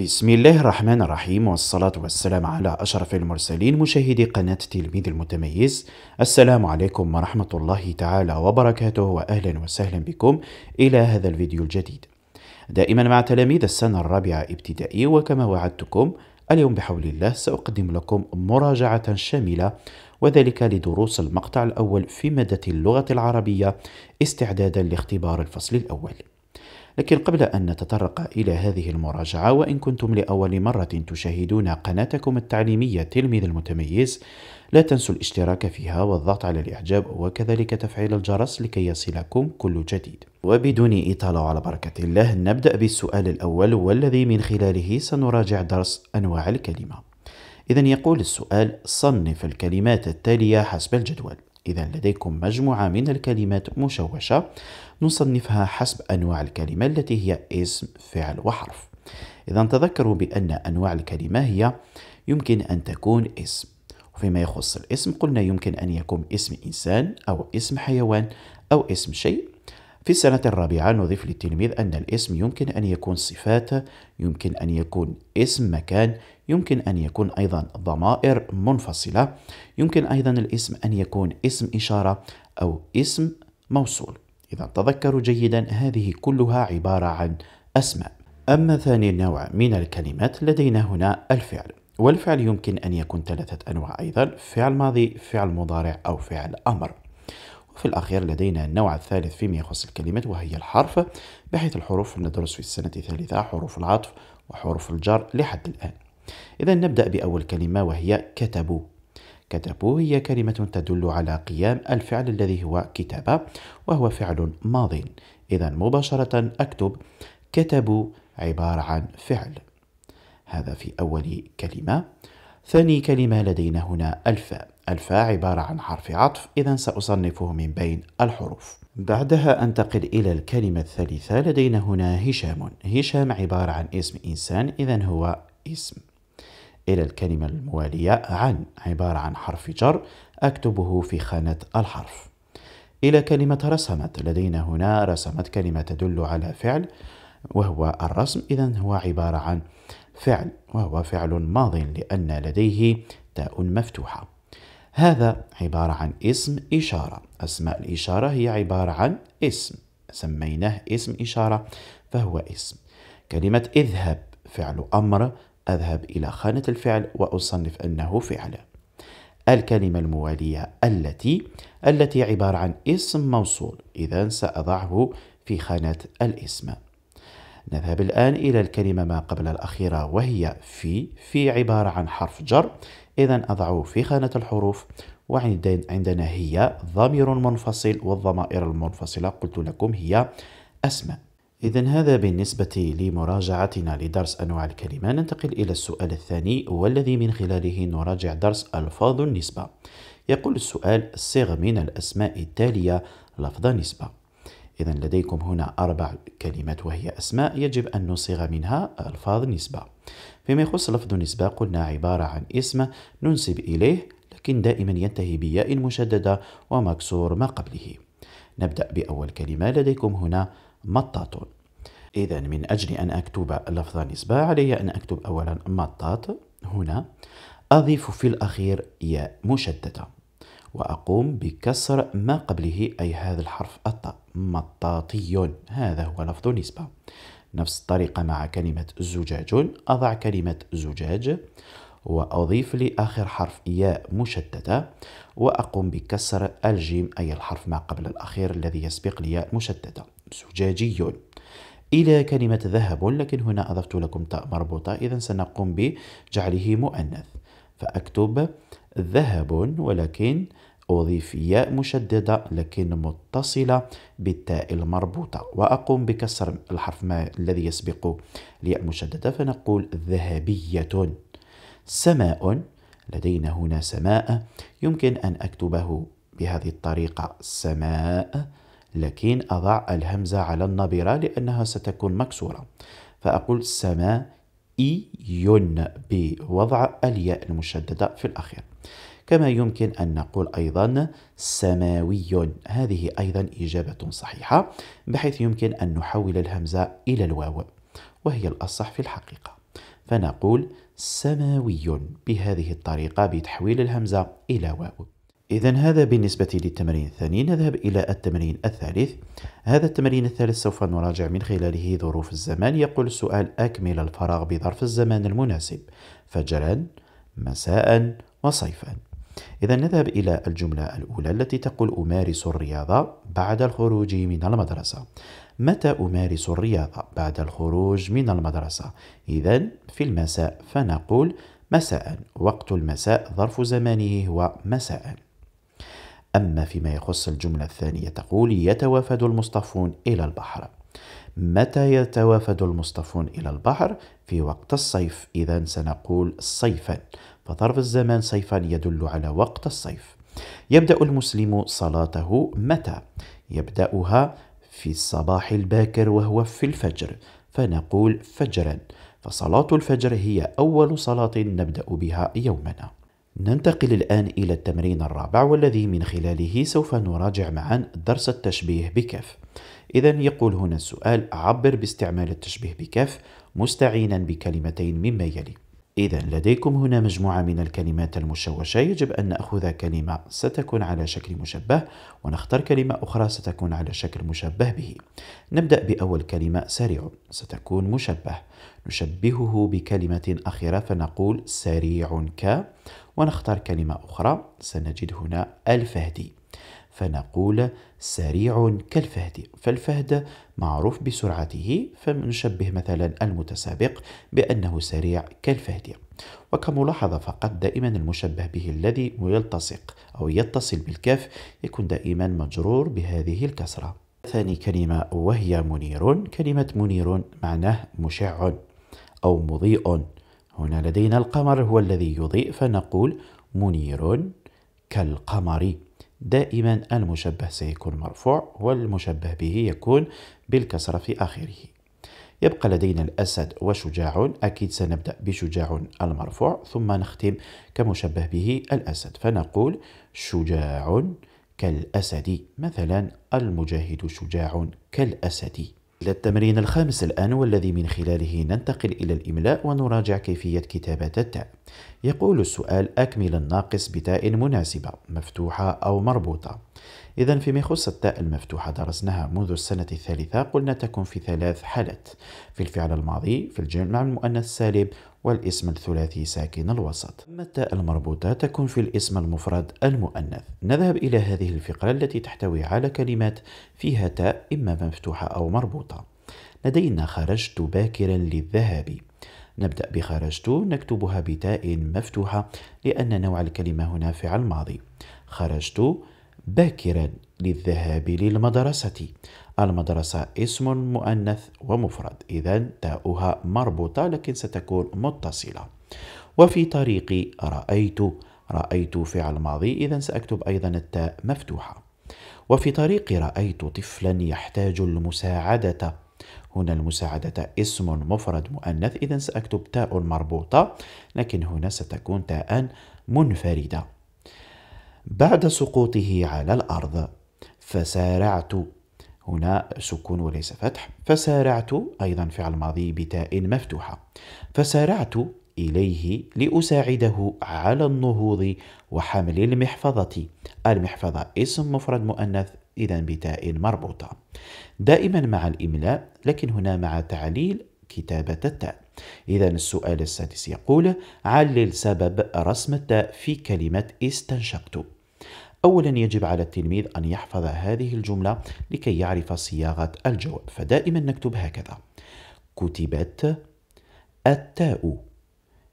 بسم الله الرحمن الرحيم والصلاة والسلام على أشرف المرسلين مشاهدي قناة تلميذ المتميز السلام عليكم ورحمة الله تعالى وبركاته وأهلا وسهلا بكم إلى هذا الفيديو الجديد دائما مع تلاميذ السنة الرابعة ابتدائي وكما وعدتكم اليوم بحول الله سأقدم لكم مراجعة شاملة وذلك لدروس المقطع الأول في مادة اللغة العربية استعدادا لاختبار الفصل الأول لكن قبل أن نتطرق إلى هذه المراجعة وإن كنتم لأول مرة تشاهدون قناتكم التعليمية تلميذ المتميز لا تنسوا الاشتراك فيها والضغط على الإعجاب وكذلك تفعيل الجرس لكي يصلكم كل جديد وبدون إطالة على بركة الله نبدأ بالسؤال الأول والذي من خلاله سنراجع درس أنواع الكلمة إذا يقول السؤال صنف الكلمات التالية حسب الجدول إذا لديكم مجموعة من الكلمات مشوشة نصنفها حسب أنواع الكلمة التي هي اسم فعل وحرف إذا تذكروا بأن أنواع الكلمة هي يمكن أن تكون اسم وفيما يخص الاسم قلنا يمكن أن يكون اسم إنسان أو اسم حيوان أو اسم شيء في السنة الرابعة نضيف للتلميذ أن الاسم يمكن أن يكون صفات يمكن أن يكون اسم مكان يمكن أن يكون أيضا ضمائر منفصلة يمكن أيضا الاسم أن يكون اسم إشارة أو اسم موصول إذا تذكروا جيدا هذه كلها عبارة عن أسماء أما ثاني نوع من الكلمات لدينا هنا الفعل والفعل يمكن أن يكون ثلاثة أنواع أيضا فعل ماضي فعل مضارع أو فعل أمر وفي الأخير لدينا النوع الثالث فيما يخص الكلمات وهي الحرف بحيث الحروف ندرس في السنة الثالثة حروف العطف وحروف الجر لحد الآن إذا نبدأ بأول كلمة وهي كتبوا كتبوا هي كلمة تدل على قيام الفعل الذي هو كتابة وهو فعل ماض إذا مباشرة أكتب كتبوا عبارة عن فعل هذا في أول كلمة ثاني كلمة لدينا هنا الفاء الفاء عبارة عن حرف عطف إذا سأصنفه من بين الحروف بعدها أنتقل إلى الكلمة الثالثة لدينا هنا هشام هشام عبارة عن اسم إنسان إذا هو اسم إلى الكلمة الموالية عن عبارة عن حرف جر أكتبه في خانة الحرف إلى كلمة رسمت لدينا هنا رسمت كلمة تدل على فعل وهو الرسم إذا هو عبارة عن فعل وهو فعل ماض لأن لديه تاء مفتوحة هذا عبارة عن اسم إشارة أسماء الإشارة هي عبارة عن اسم سميناه اسم إشارة فهو اسم كلمة اذهب فعل أمر أذهب إلى خانة الفعل وأصنف أنه فعل الكلمة الموالية التي التي عبارة عن اسم موصول إذا سأضعه في خانة الاسم نذهب الآن إلى الكلمة ما قبل الأخيرة وهي في في عبارة عن حرف جر إذا أضعه في خانة الحروف وعندنا هي ضمير منفصل والضمائر المنفصلة قلت لكم هي أسماء إذا هذا بالنسبة لمراجعتنا لدرس أنواع الكلمة ننتقل إلى السؤال الثاني والذي من خلاله نراجع درس ألفاظ النسبة يقول السؤال صيغ من الأسماء التالية لفظ نسبة إذا لديكم هنا أربع كلمات وهي أسماء يجب أن نصيغ منها ألفاظ نسبة فيما يخص لفظ نسبة قلنا عبارة عن اسم ننسب إليه لكن دائما ينتهي بياء مشددة ومكسور ما قبله نبدأ بأول كلمة لديكم هنا مطاط إذا من أجل أن أكتب لفظ نسبة علي أن أكتب أولا مطاط هنا أضيف في الأخير ياء مشددة وأقوم بكسر ما قبله أي هذا الحرف الطاء مطاطي هذا هو لفظ نسبة نفس الطريقة مع كلمة زجاج أضع كلمة زجاج وأضيف لآخر حرف ياء مشددة وأقوم بكسر الجيم أي الحرف ما قبل الأخير الذي يسبق لياء مشددة زجاجي إلى كلمة ذهب لكن هنا أضفت لكم تاء مربوطة إذا سنقوم بجعله مؤنث فأكتب ذهب ولكن أضيف ياء مشددة لكن متصلة بالتاء المربوطة وأقوم بكسر الحرف ما الذي يسبق الياء المشددة فنقول ذهبية سماء لدينا هنا سماء يمكن أن أكتبه بهذه الطريقة سماء لكن أضع الهمزة على النبرة لأنها ستكون مكسورة فأقول يون بوضع الياء المشددة في الأخير كما يمكن أن نقول أيضا سماوي هذه أيضا إجابة صحيحة بحيث يمكن أن نحول الهمزة إلى الواو وهي الأصح في الحقيقة فنقول سماوي بهذه الطريقة بتحويل الهمزة إلى واو إذا هذا بالنسبة للتمرين الثاني نذهب إلى التمرين الثالث هذا التمرين الثالث سوف نراجع من خلاله ظروف الزمان يقول السؤال أكمل الفراغ بظرف الزمان المناسب فجرا مساء وصيفا إذا نذهب إلى الجملة الأولى التي تقول أمارس الرياضة بعد الخروج من المدرسة متى أمارس الرياضة بعد الخروج من المدرسة؟ إذا في المساء فنقول مساء وقت المساء ظرف زمانه هو مساء أما فيما يخص الجملة الثانية تقول يتوافد المصطفون إلى البحر متى يتوافد المصطفون إلى البحر؟ في وقت الصيف إذا سنقول صيفا فظرف الزمان صيفا يدل على وقت الصيف يبدأ المسلم صلاته متى؟ يبدأها في الصباح الباكر وهو في الفجر فنقول فجرا فصلاة الفجر هي أول صلاة نبدأ بها يومنا ننتقل الآن إلى التمرين الرابع والذي من خلاله سوف نراجع معا درس التشبيه بكف إذا يقول هنا السؤال عبر باستعمال التشبيه بكف مستعينا بكلمتين مما يلي إذا لديكم هنا مجموعة من الكلمات المشوشة يجب أن نأخذ كلمة ستكون على شكل مشبه ونختار كلمة أخرى ستكون على شكل مشبه به نبدأ بأول كلمة سريع ستكون مشبه نشبهه بكلمة أخيرة فنقول سريع ك ونختار كلمة أخرى سنجد هنا الفهدي فنقول سريع كالفهد فالفهد معروف بسرعته فنشبه مثلا المتسابق بأنه سريع كالفهد وكملاحظة فقط دائما المشبه به الذي يلتصق أو يتصل بالكاف يكون دائما مجرور بهذه الكسرة ثاني كلمة وهي منير كلمة منير معناه مشع أو مضيء هنا لدينا القمر هو الذي يضيء فنقول منير كالقمر دائما المشبه سيكون مرفوع والمشبه به يكون بالكسرة في آخره يبقى لدينا الأسد وشجاع أكيد سنبدأ بشجاع المرفوع ثم نختم كمشبه به الأسد فنقول شجاع كالأسد مثلا المجاهد شجاع كالأسد إلى التمرين الخامس الآن والذي من خلاله ننتقل إلى الإملاء ونراجع كيفية كتابة التاء. يقول السؤال أكمل الناقص بتاء مناسبة مفتوحة أو مربوطة. إذا فيما يخص التاء المفتوحة درسناها منذ السنة الثالثة قلنا تكون في ثلاث حالات في الفعل الماضي في الجمع المؤنث السالب والاسم الثلاثي ساكن الوسط أما التاء المربوطة تكون في الاسم المفرد المؤنث نذهب إلى هذه الفقرة التي تحتوي على كلمات فيها تاء إما مفتوحة أو مربوطة لدينا خرجت باكرا للذهاب نبدأ بخرجت نكتبها بتاء مفتوحة لأن نوع الكلمة هنا فعل ماضي خرجت باكرا للذهاب للمدرسة المدرسة اسم مؤنث ومفرد إذا تاؤها مربوطة لكن ستكون متصلة وفي طريقي رأيت رأيت فعل ماضي إذا سأكتب أيضا التاء مفتوحة وفي طريقي رأيت طفلا يحتاج المساعدة هنا المساعدة اسم مفرد مؤنث إذا سأكتب تاء مربوطة لكن هنا ستكون تاء منفردة بعد سقوطه على الأرض فسارعت هنا سكون وليس فتح فسارعت أيضا فعل ماضي بتاء مفتوحة فسارعت إليه لأساعده على النهوض وحمل المحفظة المحفظة اسم مفرد مؤنث إذا بتاء مربوطة دائما مع الإملاء لكن هنا مع تعليل كتابة التاء إذا السؤال السادس يقول علل سبب رسم التاء في كلمة استنشقت أولا يجب على التلميذ أن يحفظ هذه الجملة لكي يعرف صياغة الجواب فدائما نكتب هكذا كتبت التاء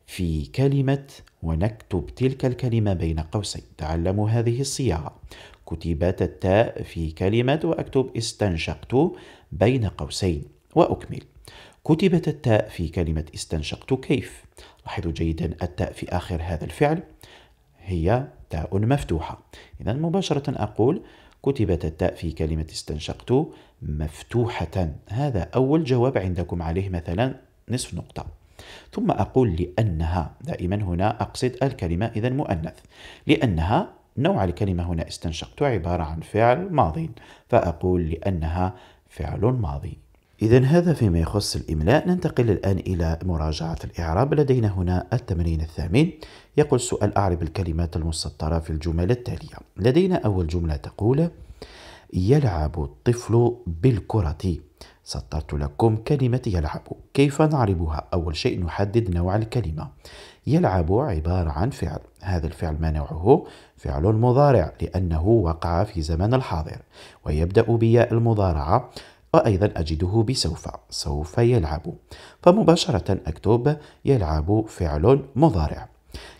في كلمة ونكتب تلك الكلمة بين قوسين تعلموا هذه الصياغة كتبت التاء في كلمة وأكتب استنشقت بين قوسين وأكمل كتبت التاء في كلمة استنشقت كيف لاحظوا جيدا التاء في آخر هذا الفعل هي تاء مفتوحة إذا مباشرة أقول كتبت التاء في كلمة استنشقت مفتوحة هذا أول جواب عندكم عليه مثلا نصف نقطة ثم أقول لأنها دائما هنا أقصد الكلمة إذا مؤنث لأنها نوع الكلمة هنا استنشقت عبارة عن فعل ماضي فأقول لأنها فعل ماضي إذا هذا فيما يخص الإملاء ننتقل الآن إلى مراجعة الإعراب لدينا هنا التمرين الثامن يقول السؤال أعرب الكلمات المسطرة في الجمل التالية لدينا أول جملة تقول يلعب الطفل بالكرة سطرت لكم كلمة يلعب كيف نعربها؟ أول شيء نحدد نوع الكلمة يلعب عبارة عن فعل هذا الفعل ما نوعه؟ فعل مضارع لأنه وقع في زمن الحاضر ويبدأ بياء المضارعة وأيضا أجده بسوف سوف يلعب فمباشرة أكتب يلعب فعل مضارع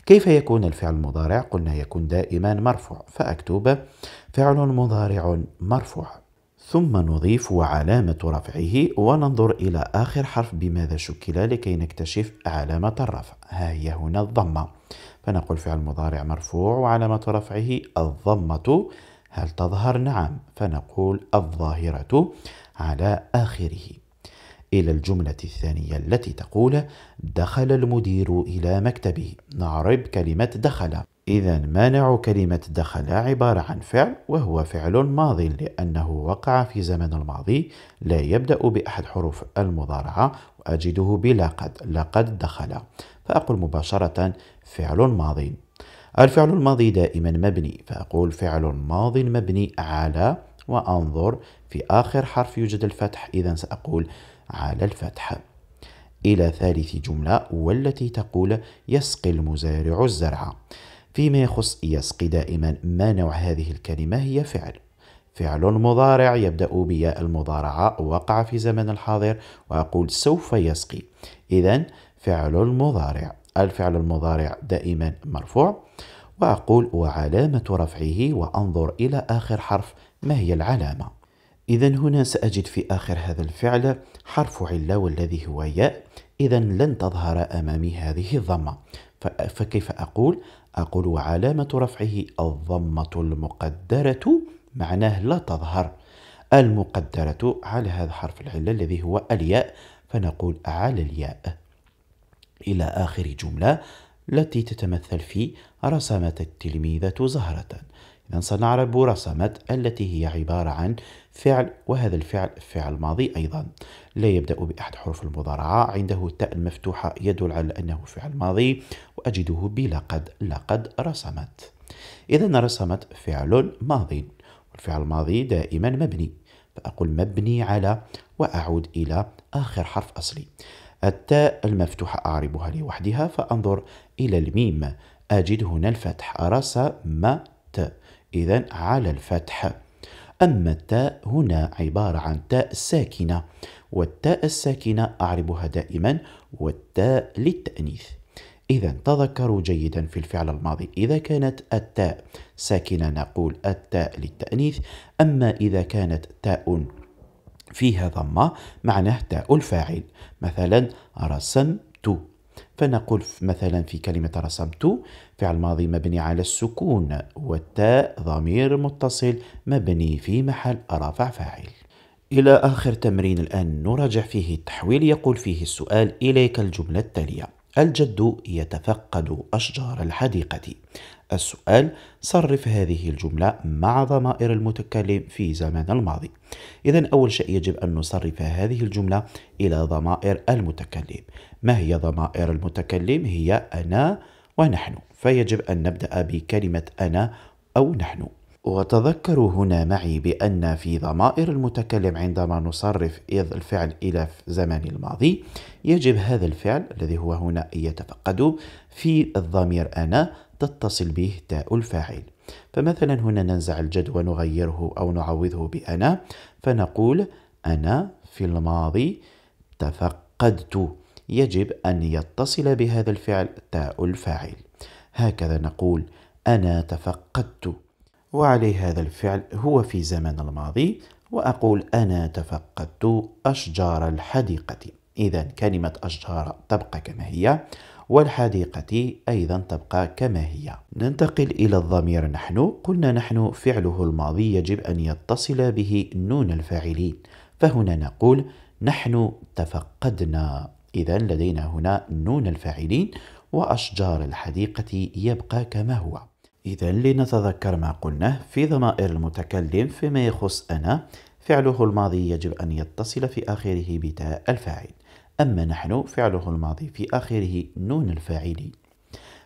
كيف يكون الفعل المضارع؟ قلنا يكون دائما مرفوع فأكتب فعل مضارع مرفوع ثم نضيف وعلامة رفعه وننظر إلى آخر حرف بماذا شكل لكي نكتشف علامة الرفع ها هي هنا الضمة فنقول فعل مضارع مرفوع وعلامة رفعه الضمة هل تظهر؟ نعم فنقول الظاهرة على آخره إلى الجملة الثانية التي تقول دخل المدير إلى مكتبه نعرب كلمة دخل إذا مانع كلمة دخل عبارة عن فعل وهو فعل ماض لأنه وقع في زمن الماضي لا يبدأ بأحد حروف المضارعة وأجده بلا قد لقد دخل فأقول مباشرة فعل ماضي الفعل الماضي دائما مبني فأقول فعل ماض مبني على وأنظر في آخر حرف يوجد الفتح إذا سأقول على الفتح إلى ثالث جملة والتي تقول يسقي المزارع الزرع فيما يخص يسقي دائما ما نوع هذه الكلمة هي فعل فعل مضارع يبدأ بياء المضارعة وقع في زمن الحاضر وأقول سوف يسقي إذا فعل المضارع الفعل المضارع دائما مرفوع وأقول وعلامة رفعه وأنظر إلى آخر حرف ما هي العلامة إذا هنا سأجد في آخر هذا الفعل حرف علة والذي هو ياء إذا لن تظهر أمامي هذه الضمة فكيف أقول؟ أقول وعلامة رفعه الضمة المقدرة معناه لا تظهر المقدرة على هذا حرف العلة الذي هو الياء فنقول على الياء إلى آخر جملة التي تتمثل في رسمت التلميذة زهرة إذا سنعرب رسمت التي هي عبارة عن فعل وهذا الفعل فعل ماضي أيضا لا يبدأ بأحد حروف المضارعة عنده تاء مفتوحة يدل على أنه فعل ماضي وأجده بلقد لقد رسمت إذا رسمت فعل ماضي والفعل الماضي دائما مبني فأقول مبني على وأعود إلى آخر حرف أصلي التاء المفتوحة أعربها لوحدها فأنظر إلى الميم أجد هنا الفتح رسمت إذا على الفتح أما التاء هنا عبارة عن تاء ساكنة والتاء الساكنة أعربها دائما والتاء للتأنيث إذا تذكروا جيدا في الفعل الماضي إذا كانت التاء ساكنة نقول التاء للتأنيث أما إذا كانت تاء فيها ضمة معناه تاء الفاعل مثلا رسمت فنقول مثلا في كلمة رسمت فعل ماضي مبني على السكون والتاء ضمير متصل مبني في محل رفع فاعل إلى آخر تمرين الآن نراجع فيه التحويل يقول فيه السؤال إليك الجملة التالية الجد يتفقد أشجار الحديقة السؤال صرف هذه الجملة مع ضمائر المتكلم في زمان الماضي إذا أول شيء يجب أن نصرف هذه الجملة إلى ضمائر المتكلم ما هي ضمائر المتكلم؟ هي أنا ونحن فيجب أن نبدأ بكلمة أنا أو نحن وتذكروا هنا معي بأن في ضمائر المتكلم عندما نصرف إذ الفعل إلى زمان الماضي يجب هذا الفعل الذي هو هنا يتفقد في الضمير أنا تتصل به تاء الفاعل فمثلا هنا ننزع الجد ونغيره أو نعوضه بأنا فنقول أنا في الماضي تفقدت يجب أن يتصل بهذا الفعل تاء الفاعل هكذا نقول أنا تفقدت وعليه هذا الفعل هو في زمن الماضي وأقول أنا تفقدت أشجار الحديقة إذا كلمة أشجار تبقى كما هي والحديقة أيضا تبقى كما هي ننتقل إلى الضمير نحن قلنا نحن فعله الماضي يجب أن يتصل به نون الفاعلين فهنا نقول نحن تفقدنا إذا لدينا هنا نون الفاعلين وأشجار الحديقة يبقى كما هو إذا لنتذكر ما قلناه في ضمائر المتكلم فيما يخص أنا فعله الماضي يجب أن يتصل في آخره بتاء الفاعل أما نحن فعله الماضي في آخره نون الفاعل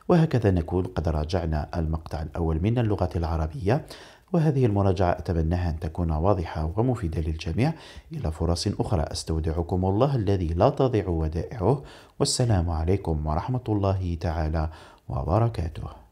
وهكذا نكون قد راجعنا المقطع الأول من اللغة العربية وهذه المراجعة أتمناها أن تكون واضحة ومفيدة للجميع إلى فرص أخرى أستودعكم الله الذي لا تضيع ودائعه والسلام عليكم ورحمة الله تعالى وبركاته